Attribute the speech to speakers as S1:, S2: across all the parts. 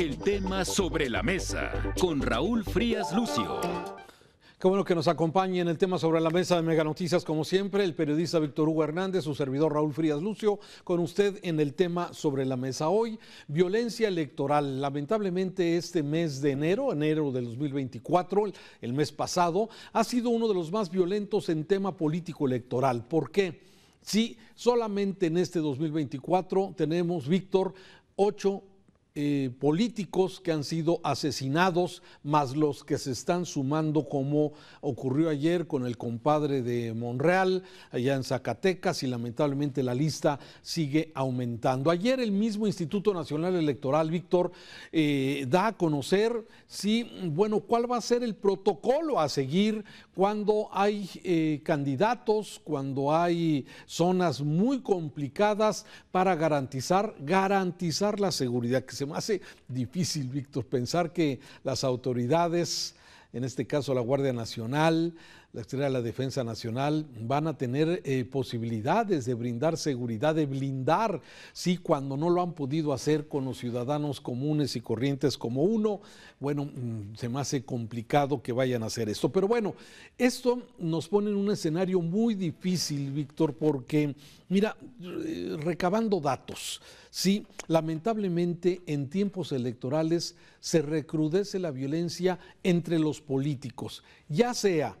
S1: El tema sobre la mesa con Raúl Frías Lucio. Qué bueno que nos acompañe en el tema sobre la mesa de Mega Noticias, como siempre, el periodista Víctor Hugo Hernández, su servidor Raúl Frías Lucio, con usted en el tema sobre la mesa hoy. Violencia electoral. Lamentablemente este mes de enero, enero del 2024, el mes pasado, ha sido uno de los más violentos en tema político electoral. ¿Por qué? Si solamente en este 2024 tenemos, Víctor, ocho eh, políticos que han sido asesinados, más los que se están sumando, como ocurrió ayer con el compadre de Monreal, allá en Zacatecas, y lamentablemente la lista sigue aumentando. Ayer el mismo Instituto Nacional Electoral, Víctor, eh, da a conocer si, bueno, cuál va a ser el protocolo a seguir cuando hay eh, candidatos, cuando hay zonas muy complicadas para garantizar, garantizar la seguridad que se hace difícil, Víctor, pensar que las autoridades, en este caso la Guardia Nacional, la de la Defensa Nacional van a tener eh, posibilidades de brindar seguridad, de blindar, sí, cuando no lo han podido hacer con los ciudadanos comunes y corrientes como uno, bueno, mm, se me hace complicado que vayan a hacer esto. Pero bueno, esto nos pone en un escenario muy difícil, Víctor, porque, mira, recabando datos, sí, lamentablemente en tiempos electorales se recrudece la violencia entre los políticos, ya sea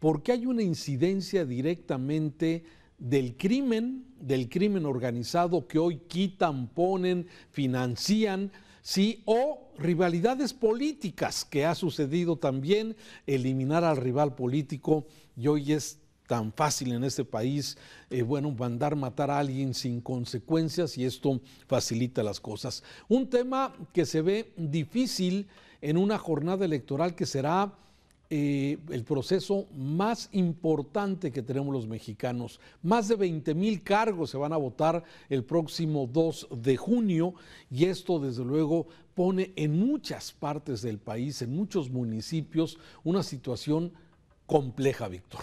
S1: porque hay una incidencia directamente del crimen, del crimen organizado que hoy quitan, ponen, financian, ¿sí? O rivalidades políticas que ha sucedido también, eliminar al rival político y hoy es tan fácil en este país, eh, bueno, mandar matar a alguien sin consecuencias y esto facilita las cosas. Un tema que se ve difícil en una jornada electoral que será eh, el proceso más importante que tenemos los mexicanos. Más de 20 mil cargos se van a votar el próximo 2 de junio y esto desde luego pone en muchas partes del país, en muchos municipios, una situación compleja, Víctor.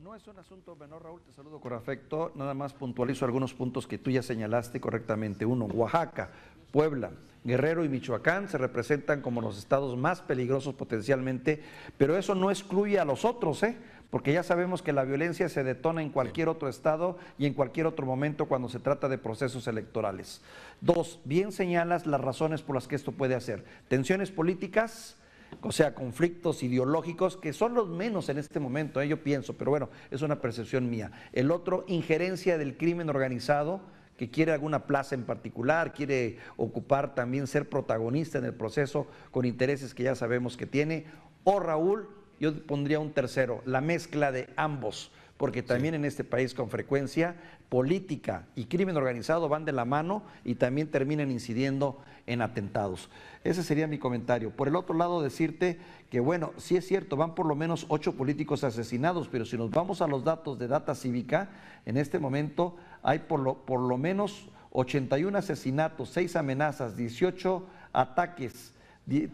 S2: No es un asunto menor, Raúl, te saludo
S1: con afecto.
S2: Nada más puntualizo algunos puntos que tú ya señalaste correctamente. Uno, Oaxaca. Puebla. Guerrero y Michoacán se representan como los estados más peligrosos potencialmente, pero eso no excluye a los otros, ¿eh? porque ya sabemos que la violencia se detona en cualquier otro estado y en cualquier otro momento cuando se trata de procesos electorales. Dos, bien señalas las razones por las que esto puede hacer. Tensiones políticas, o sea, conflictos ideológicos, que son los menos en este momento, ¿eh? yo pienso, pero bueno, es una percepción mía. El otro, injerencia del crimen organizado que quiere alguna plaza en particular, quiere ocupar también ser protagonista en el proceso con intereses que ya sabemos que tiene, o Raúl, yo pondría un tercero, la mezcla de ambos, porque también en este país con frecuencia política y crimen organizado van de la mano y también terminan incidiendo en atentados. Ese sería mi comentario. Por el otro lado, decirte que, bueno, sí es cierto, van por lo menos ocho políticos asesinados, pero si nos vamos a los datos de Data Cívica, en este momento hay por lo, por lo menos 81 asesinatos, 6 amenazas, 18 ataques,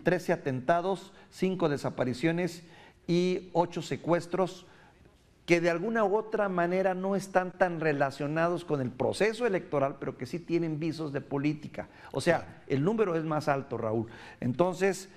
S2: 13 atentados, 5 desapariciones y 8 secuestros que de alguna u otra manera no están tan relacionados con el proceso electoral, pero que sí tienen visos de política. O sea, el número es más alto, Raúl. Entonces,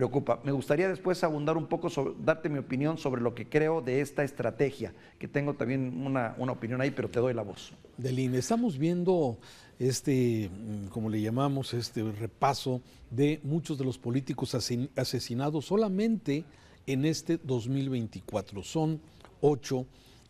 S2: preocupa. Me gustaría después abundar un poco, sobre, darte mi opinión sobre lo que creo de esta estrategia, que tengo también una, opinión ahí, pero te doy
S1: la voz. Deline, estamos viendo este, mm, como le llamamos, este repaso de muchos de los políticos asesinados solamente en este 2024. Son ocho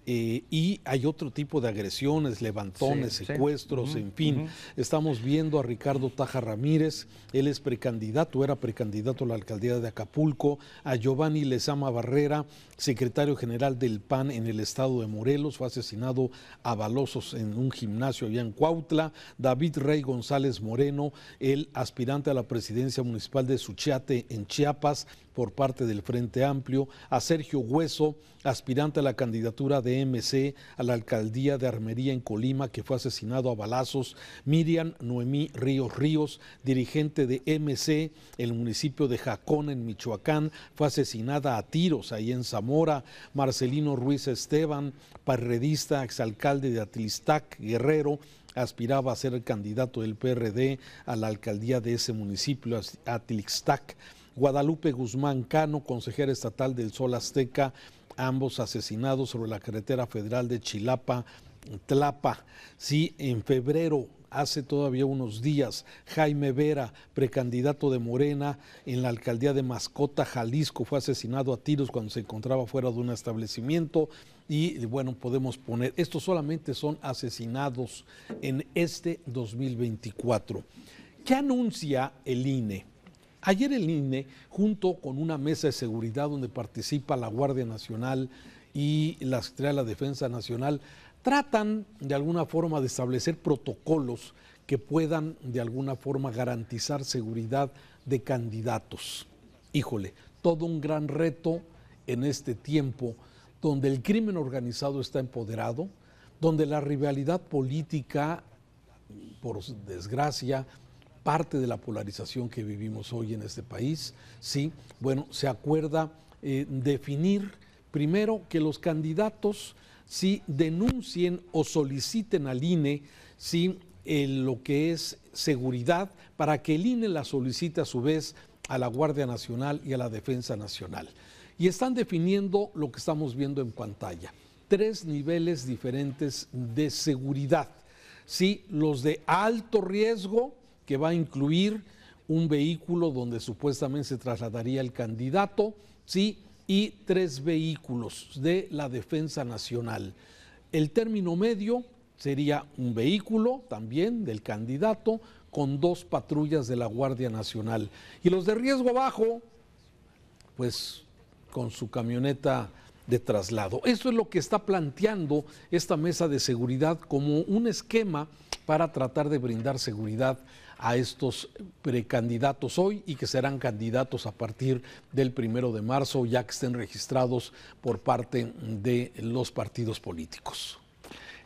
S1: eh, y hay otro tipo de agresiones, levantones, secuestros, en fin. Estamos viendo a Ricardo Taja Ramírez, él es precandidato, era precandidato a la alcaldía de Acapulco, a Giovanni Lezama Barrera, secretario general del PAN en el estado de Morelos, fue asesinado a balosos en un gimnasio allá en Cuautla, David Rey González Moreno, el aspirante a la presidencia municipal de Suchiate en Chiapas, por parte del Frente Amplio, a Sergio Hueso, aspirante a la candidatura de MC a la alcaldía de Armería en Colima, que fue asesinado a balazos, Miriam Noemí Ríos Ríos, dirigente de MC, el municipio de Jacón en Michoacán, fue asesinada a tiros ahí en Zamora, Marcelino Ruiz Esteban, parredista, exalcalde de Atlistac, Guerrero, aspiraba a ser el candidato del PRD a la alcaldía de ese municipio, Atlixtac. Guadalupe Guzmán Cano, consejera estatal del Sol Azteca, ambos asesinados sobre la carretera federal de Chilapa, Tlapa. Sí, en febrero hace todavía unos días, Jaime Vera, precandidato de Morena en la alcaldía de Mascota, Jalisco, fue asesinado a tiros cuando se encontraba fuera de un establecimiento. Y bueno, podemos poner, estos solamente son asesinados en este 2024. ¿Qué anuncia el INE? Ayer el INE, junto con una mesa de seguridad donde participa la Guardia Nacional y la Secretaría de la Defensa Nacional, tratan de alguna forma de establecer protocolos que puedan de alguna forma garantizar seguridad de candidatos. Híjole, todo un gran reto en este tiempo donde el crimen organizado está empoderado, donde la rivalidad política, por desgracia, parte de la polarización que vivimos hoy en este país, ¿sí? Bueno, se acuerda eh, definir primero que los candidatos si denuncien o soliciten al INE sí, lo que es seguridad para que el INE la solicite a su vez a la Guardia Nacional y a la Defensa Nacional. Y están definiendo lo que estamos viendo en pantalla, tres niveles diferentes de seguridad. Sí, los de alto riesgo, que va a incluir un vehículo donde supuestamente se trasladaría el candidato, ¿sí? y tres vehículos de la Defensa Nacional. El término medio sería un vehículo también del candidato con dos patrullas de la Guardia Nacional. Y los de riesgo bajo, pues con su camioneta de traslado. Eso es lo que está planteando esta mesa de seguridad como un esquema para tratar de brindar seguridad a estos precandidatos hoy y que serán candidatos a partir del primero de marzo, ya que estén registrados por parte de los partidos políticos.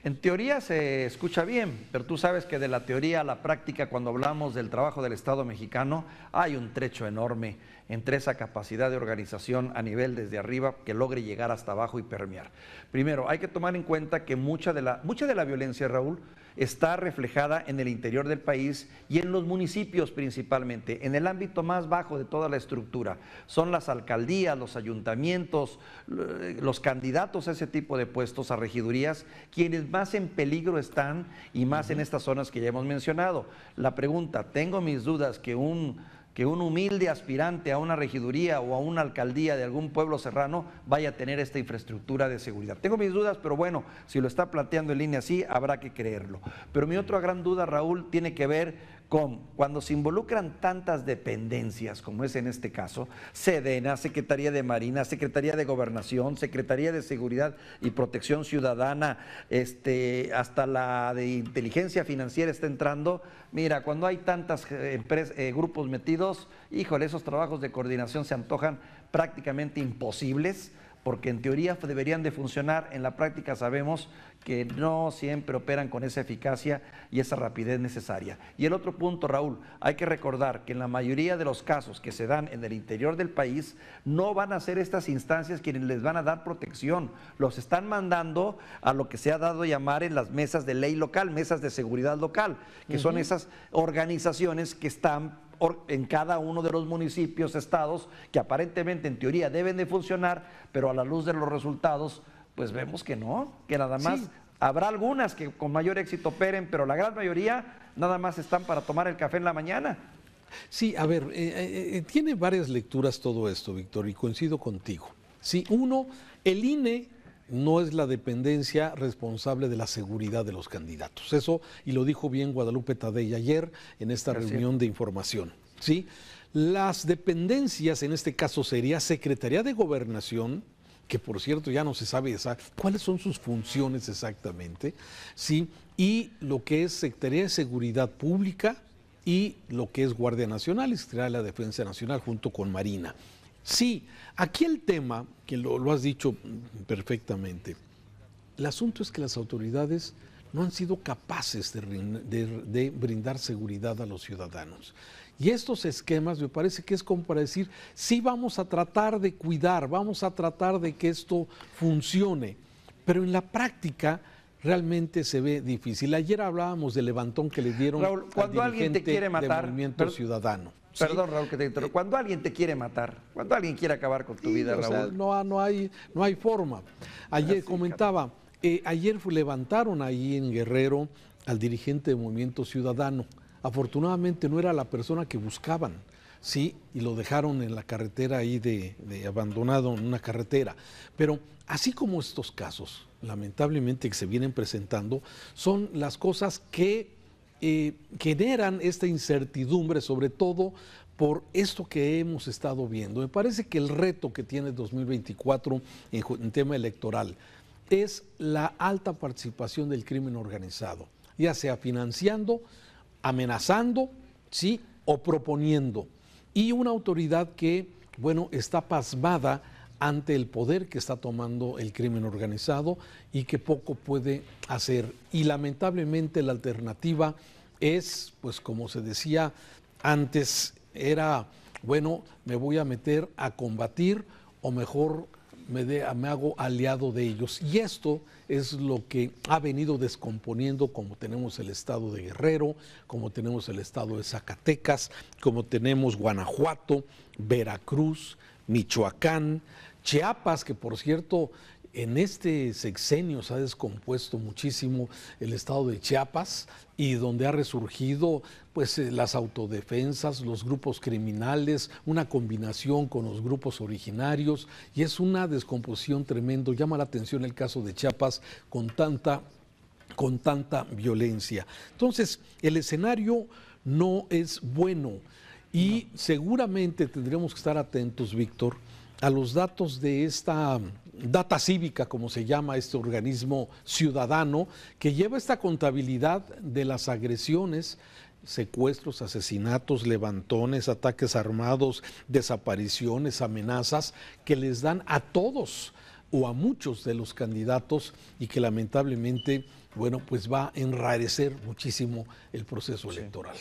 S1: En teoría
S2: se escucha bien, pero tú sabes que de la teoría a la práctica, cuando hablamos del trabajo del Estado mexicano, hay un trecho enorme entre esa capacidad de organización a nivel desde arriba que logre llegar hasta abajo y permear. Primero, hay que tomar en cuenta que mucha de la, mucha de la violencia, Raúl, está reflejada en el interior del país y en los municipios principalmente, en el ámbito más bajo de toda la estructura. Son las alcaldías, los ayuntamientos, eh, los candidatos a ese tipo de puestos, a regidurías, quienes más en peligro están y más en estas zonas que ya hemos mencionado. La pregunta, tengo mis dudas que un que un humilde aspirante a una regiduría o a una alcaldía de algún pueblo serrano vaya a tener esta infraestructura de seguridad. Tengo mis dudas, pero bueno, si lo está planteando en línea así, habrá que creerlo. Pero mi otra gran duda, Raúl, tiene que ver cuando se involucran tantas dependencias, como es en este caso, Sedena, Secretaría de Marina, Secretaría de Gobernación, Secretaría de Seguridad y Protección Ciudadana, este, hasta la de inteligencia financiera está entrando. Mira, cuando hay tantos eh, eh, grupos metidos, híjole, esos trabajos de coordinación se antojan prácticamente imposibles porque en teoría deberían de funcionar, en la práctica sabemos que no siempre operan con esa eficacia y esa rapidez necesaria. Y el otro punto, Raúl, hay que recordar que en la mayoría de los casos que se dan en el interior del país, no van a ser estas instancias quienes les van a dar protección, los están mandando a lo que se ha dado a llamar en las mesas de ley local, mesas de seguridad local, que son esas organizaciones que están en cada uno de los municipios, estados, que aparentemente en teoría deben de funcionar, pero a la luz de los resultados, pues vemos que no, que nada más habrá algunas que con mayor éxito operen, pero la gran mayoría nada más están para tomar el café en la mañana.
S1: Sí, a ver, eh, eh, eh, tiene varias lecturas todo esto, Víctor, y coincido contigo. Sí, uno, el INE no es la dependencia responsable de la seguridad de los candidatos. Eso, y lo dijo bien Guadalupe Tadei ayer en esta reunión de información. ¿sí? Las dependencias, en este caso, sería Secretaría de Gobernación, que por cierto ya no se sabe esa, cuáles son sus funciones exactamente, ¿sí? y lo que es Secretaría de Seguridad Pública y lo que es Guardia Nacional y Secretaría de la Defensa Nacional junto con Marina. Sí, aquí el tema, que lo, has dicho perfectamente, el asunto es que las autoridades no han sido capaces de, brindar seguridad a los ciudadanos. Y estos esquemas me parece que es como para decir, sí vamos a tratar de cuidar, vamos a tratar de que esto funcione, pero en la práctica realmente se ve difícil. Ayer hablábamos del levantón que le dieron cuando alguien te quiere matar, movimiento ciudadano
S2: Perdón, Raúl, que te interrumpo. Eh, cuando alguien te quiere matar, cuando alguien quiere acabar con tu vida, Raúl.
S1: no, no, hay, no hay forma. Ayer comentaba, eh, ayer levantaron ahí en Guerrero al dirigente de Movimiento Ciudadano. Afortunadamente no era la persona que buscaban, ¿sí? Y lo dejaron en la carretera ahí de abandonado en una carretera. Pero así como estos casos, lamentablemente, que se vienen presentando, son las cosas que generan esta incertidumbre, sobre todo por esto que hemos estado viendo. Me parece que el reto que tiene 2024 en, tema electoral es la alta participación del crimen organizado, ya sea financiando, amenazando, sí, o proponiendo. Y una autoridad que, bueno, está pasmada ante el poder que está tomando el crimen organizado y que poco puede hacer. Y lamentablemente la alternativa es, pues como se decía antes, era, bueno, me voy a meter a combatir o mejor me, hago aliado de ellos. Y esto es lo que ha venido descomponiendo como tenemos el estado de Guerrero, como tenemos el estado de Zacatecas, como tenemos Guanajuato, Veracruz, Michoacán, Chiapas, que por cierto en este sexenio se ha descompuesto muchísimo el estado de Chiapas y donde ha resurgido pues eh, las autodefensas, los grupos criminales, una combinación con los grupos originarios y es una descomposición tremendo. Llama la atención el caso de Chiapas con tanta con tanta violencia. Entonces, el escenario no es bueno y seguramente tendremos que estar atentos, Víctor, a los datos de esta Data Cívica, como se llama este organismo ciudadano, que lleva esta contabilidad de las agresiones, secuestros, asesinatos, levantones, ataques armados, desapariciones, amenazas, que les dan a todos o a muchos de los candidatos y que lamentablemente, bueno, pues va a enrarecer muchísimo el proceso electoral.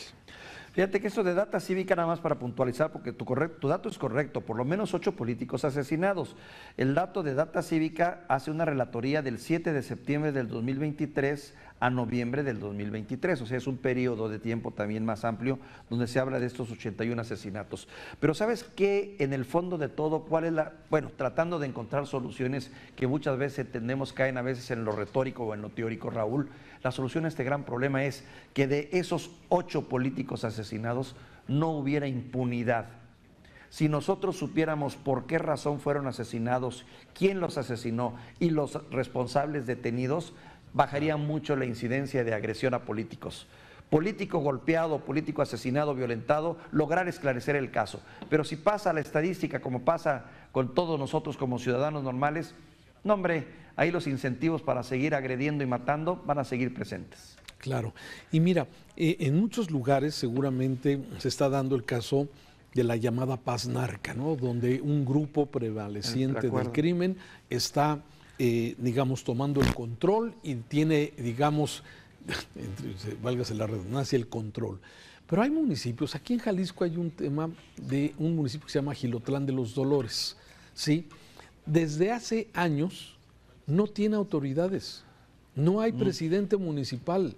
S1: Fíjate que esto de data cívica,
S2: nada más para puntualizar, porque tu, tu dato es correcto, por lo menos ocho políticos asesinados. El dato de data cívica hace una relatoría del 7 de septiembre del 2023 a noviembre del 2023, o sea, es un periodo de tiempo también más amplio donde se habla de estos 81 asesinatos. Pero ¿sabes qué? En el fondo de todo, ¿cuál es la...? Bueno, tratando de encontrar soluciones que muchas veces tenemos, caen a veces en lo retórico o en lo teórico, Raúl, la solución a este gran problema es que de esos ocho políticos asesinados no hubiera impunidad. Si nosotros supiéramos por qué razón fueron asesinados, quién los asesinó y los responsables detenidos, bajaría mucho la incidencia de agresión a políticos político golpeado, político asesinado, violentado, lograr esclarecer el caso. Pero si pasa la estadística como pasa con todos nosotros como ciudadanos normales, no, hombre, ahí los incentivos para seguir agrediendo y matando van a seguir presentes.
S1: Claro. Y mira, eh, en muchos lugares seguramente se está dando el caso de la llamada paz narca, ¿no? Donde un grupo prevaleciente del crimen está, eh, digamos, tomando el control y tiene, digamos, válgase la redundancia, el control. Pero hay municipios, aquí en Jalisco hay un tema de un municipio que se llama Gilotlán de los Dolores, ¿sí? sí desde hace años no tiene autoridades, no hay mm. presidente municipal,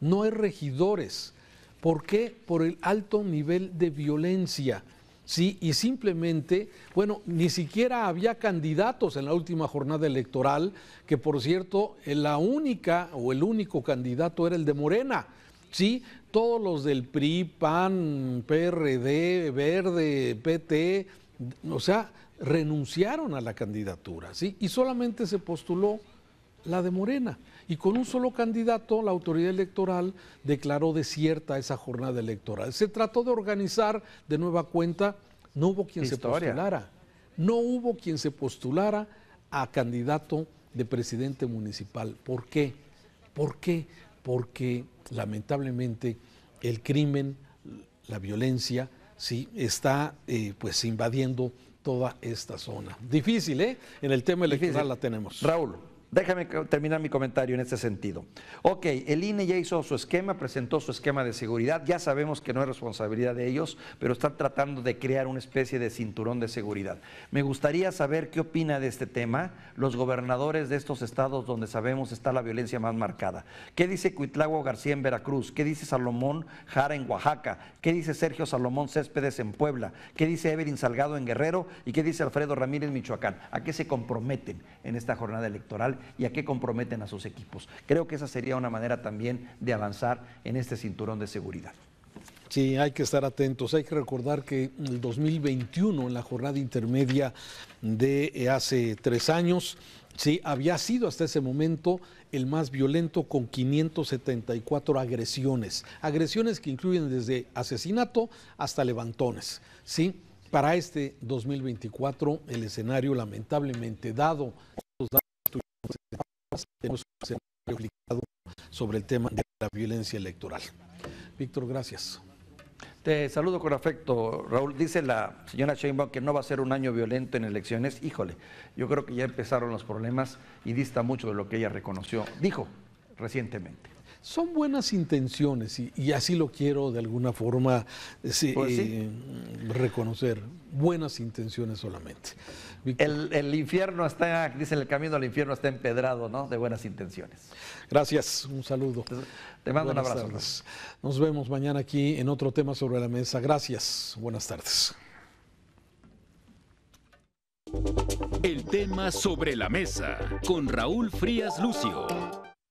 S1: no hay regidores. ¿Por qué? Por el alto nivel de violencia. Sí, y simplemente, bueno, ni siquiera había candidatos en la última jornada electoral, que por cierto, eh, la única o el único candidato era el de Morena. Sí, todos los del PRI, PAN, PRD, Verde, PT, o sea, renunciaron a la candidatura, ¿sí? Y solamente se postuló la de Morena. Y con un solo candidato, la autoridad electoral declaró desierta esa jornada electoral. Se trató de organizar de nueva cuenta, no hubo quien se postulara. No hubo quien se postulara a candidato de presidente municipal. ¿Por qué? ¿Por qué? Porque lamentablemente el crimen, la violencia, ¿sí? está eh, pues invadiendo toda esta zona. Difícil, ¿eh? En el tema electoral la tenemos. Raúl, Déjame terminar mi comentario en este sentido. Ok,
S2: el INE ya hizo su esquema, presentó su esquema de seguridad. Ya sabemos que no es responsabilidad de ellos, pero están tratando de crear una especie de cinturón de seguridad. Me gustaría saber qué opina de este tema los gobernadores de estos estados donde sabemos está la violencia más marcada. ¿Qué dice cuitlago García en Veracruz? ¿Qué dice Salomón Jara en Oaxaca? ¿Qué dice Sergio Salomón Céspedes en Puebla? ¿Qué dice Evelyn Salgado en Guerrero? ¿Y qué dice Alfredo Ramírez en Michoacán? ¿A qué se comprometen en esta jornada electoral? y a qué comprometen a sus equipos. Creo que esa sería una manera
S1: también de avanzar en este cinturón de seguridad. Sí, hay que estar atentos. Hay que recordar que el 2021, en la jornada intermedia de eh, hace tres años, sí, había sido hasta ese momento el más violento con 574 agresiones. Agresiones que incluyen desde asesinato hasta levantones. ¿sí? Para este 2024, el escenario lamentablemente dado pues, tenemos un sobre el tema de la violencia electoral. Víctor, gracias.
S2: Te saludo con afecto, Raúl. Dice la señora Sheinbaum que no va a ser un año violento en elecciones. Híjole, yo creo que ya empezaron los problemas y dista mucho de lo que ella reconoció, dijo recientemente
S1: son buenas intenciones y, así lo quiero de alguna forma eh, pues eh, reconocer. Buenas intenciones solamente. El, infierno
S2: está, dicen el camino al infierno está empedrado, ¿no? De buenas intenciones.
S1: Gracias, un saludo. Pues, te mando un abrazo. Nos vemos mañana aquí en otro tema sobre la mesa. Gracias, buenas tardes. El tema sobre la mesa con Raúl Frías Lucio.